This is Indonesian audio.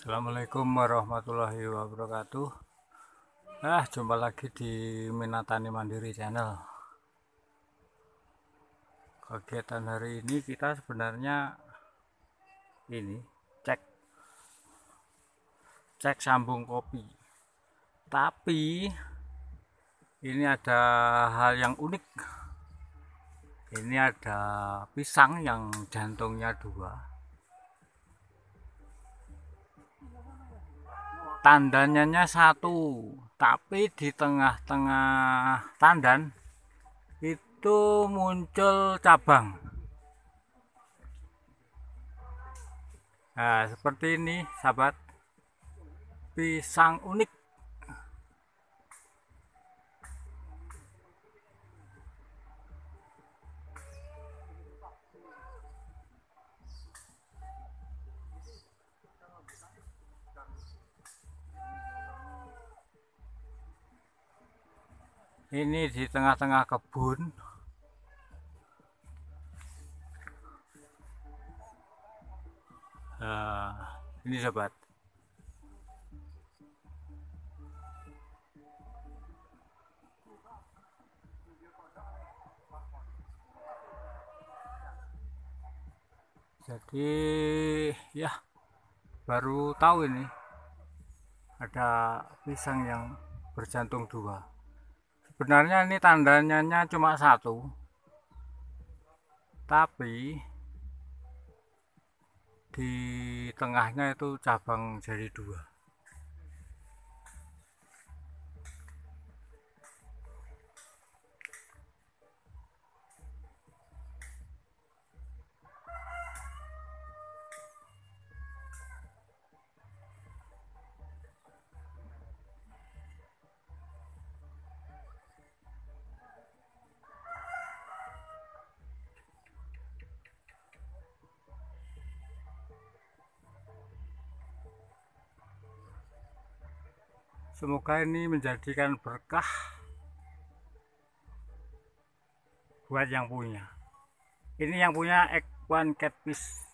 Assalamualaikum warahmatullahi wabarakatuh Nah jumpa lagi di Minatani Mandiri channel Kegiatan hari ini kita sebenarnya Ini cek Cek sambung kopi Tapi Ini ada hal yang unik Ini ada pisang yang jantungnya dua tandanya satu tapi di tengah-tengah tandan itu muncul cabang nah seperti ini sahabat pisang unik ini di tengah-tengah kebun uh, ini sobat jadi ya baru tahu ini ada pisang yang berjantung dua sebenarnya ini tandanya cuma satu tapi di tengahnya itu cabang jadi dua Semoga ini menjadikan berkah buat yang punya. Ini yang punya Ekwan Catfish